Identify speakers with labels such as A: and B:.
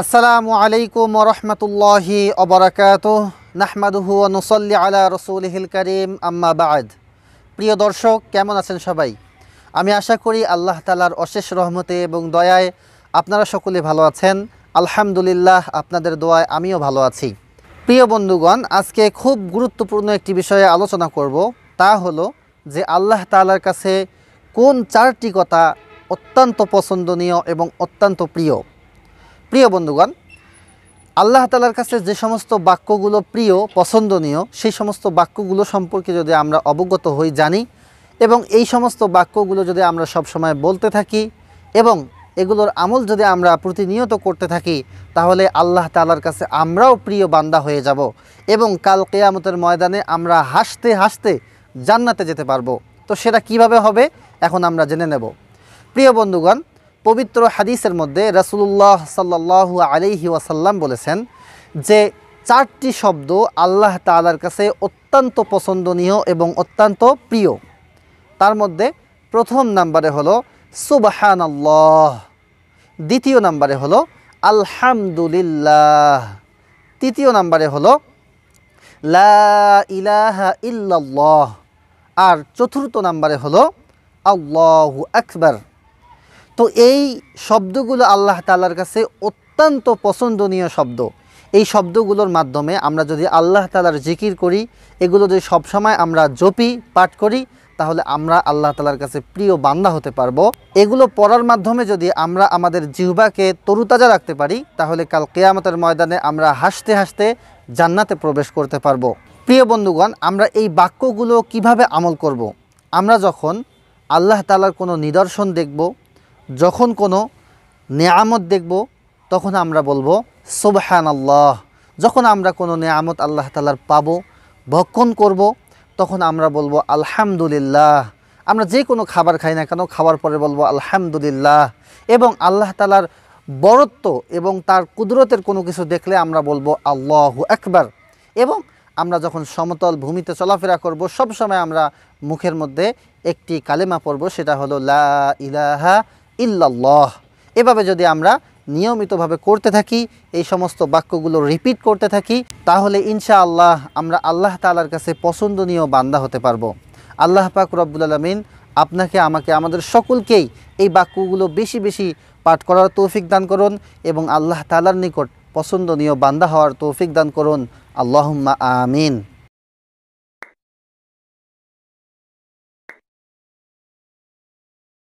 A: আসসালামু আলাইকুম রহমতুল্লাহি অবরাকাত নাহমাদুহু নুসল্লি আলা রসুলহিল করিম আম্মা বাদ প্রিয় দর্শক কেমন আছেন সবাই আমি আশা করি আল্লাহ তালার অশেষ রহমতে এবং দয়ায় আপনারা সকলে ভালো আছেন আলহামদুলিল্লাহ আপনাদের দোয়ায় আমিও ভালো আছি প্রিয় বন্ধুগণ আজকে খুব গুরুত্বপূর্ণ একটি বিষয়ে আলোচনা করব তা হলো যে আল্লাহ তালার কাছে কোন চারটি কথা অত্যন্ত পছন্দনীয় এবং অত্যন্ত প্রিয় প্রিয় বন্ধুগণ আল্লাহ তালার কাছে যে সমস্ত বাক্যগুলো প্রিয় পছন্দনীয় সেই সমস্ত বাক্যগুলো সম্পর্কে যদি আমরা অবগত হই জানি এবং এই সমস্ত বাক্যগুলো যদি আমরা সবসময় বলতে থাকি এবং এগুলোর আমল যদি আমরা প্রতিনিয়ত করতে থাকি তাহলে আল্লাহ তালার কাছে আমরাও প্রিয় বান্দা হয়ে যাব এবং কাল কেয়ামতের ময়দানে আমরা হাসতে হাসতে জান্নাতে যেতে পারবো তো সেটা কিভাবে হবে এখন আমরা জেনে নেব প্রিয় বন্ধুগণ পবিত্র হাদিসের মধ্যে রসুল্লাহ সাল্লাহু আলিহি ওয়াসাল্লাম বলেছেন যে চারটি শব্দ আল্লাহ তালার কাছে অত্যন্ত পছন্দনীয় এবং অত্যন্ত প্রিয় তার মধ্যে প্রথম নাম্বারে হলো সুবাহান আল্লাহ দ্বিতীয় নাম্বারে হলো আলহামদুলিল্লাহ তৃতীয় নাম্বারে হলো লা ইলাহা ইল্লাল্লাহ আর চতুর্থ নাম্বারে হলো আল্লাহ আকবর তো এই শব্দগুলো আল্লাহ তালার কাছে অত্যন্ত পছন্দনীয় শব্দ এই শব্দগুলোর মাধ্যমে আমরা যদি আল্লাহ তালার জিকির করি এগুলো যদি সবসময় আমরা জপি পাঠ করি তাহলে আমরা আল্লাহ তালার কাছে প্রিয় বান্দা হতে পারবো এগুলো পড়ার মাধ্যমে যদি আমরা আমাদের জিহ্বাকে তরুতাজা রাখতে পারি তাহলে কাল কেয়ামতের ময়দানে আমরা হাসতে হাসতে জান্নাতে প্রবেশ করতে পারবো প্রিয় বন্ধুগণ আমরা এই বাক্যগুলো কিভাবে আমল করব। আমরা যখন আল্লাহ তালার কোনো নিদর্শন দেখব যখন কোনো নেয়ামত দেখব তখন আমরা বলবো সোবহান আল্লাহ যখন আমরা কোনো নেয়ামত আল্লাহ তালার পাব ভক্ষণ করব তখন আমরা বলবো আলহামদুলিল্লাহ আমরা যে কোনো খাবার খাই না কেন খাবার পরে বলবো আলহামদুলিল্লাহ এবং আল্লাহ তালার বরত্ব এবং তার কুদরতের কোনো কিছু দেখলে আমরা বলবো আল্লাহ একবার এবং আমরা যখন সমতল ভূমিতে চলাফেরা করব সব সময় আমরা মুখের মধ্যে একটি কালেমা পড়ব সেটা হলো লা ইলাহা ইল্লাল্লাহ এভাবে যদি আমরা নিয়মিতভাবে করতে থাকি এই সমস্ত বাক্যগুলো রিপিট করতে থাকি তাহলে ইনশা আল্লাহ আমরা আল্লাহ তালার কাছে পছন্দনীয় বান্দা হতে পারবো আল্লাহ পাক রব্বুল আলমিন আপনাকে আমাকে আমাদের সকলকেই এই বাক্যগুলো বেশি বেশি পাঠ করার তৌফিক দান করুন এবং আল্লাহ তালার নিকট পছন্দনীয় বান্দা হওয়ার তৌফিক দান করুন আল্লাহম্মা আমিন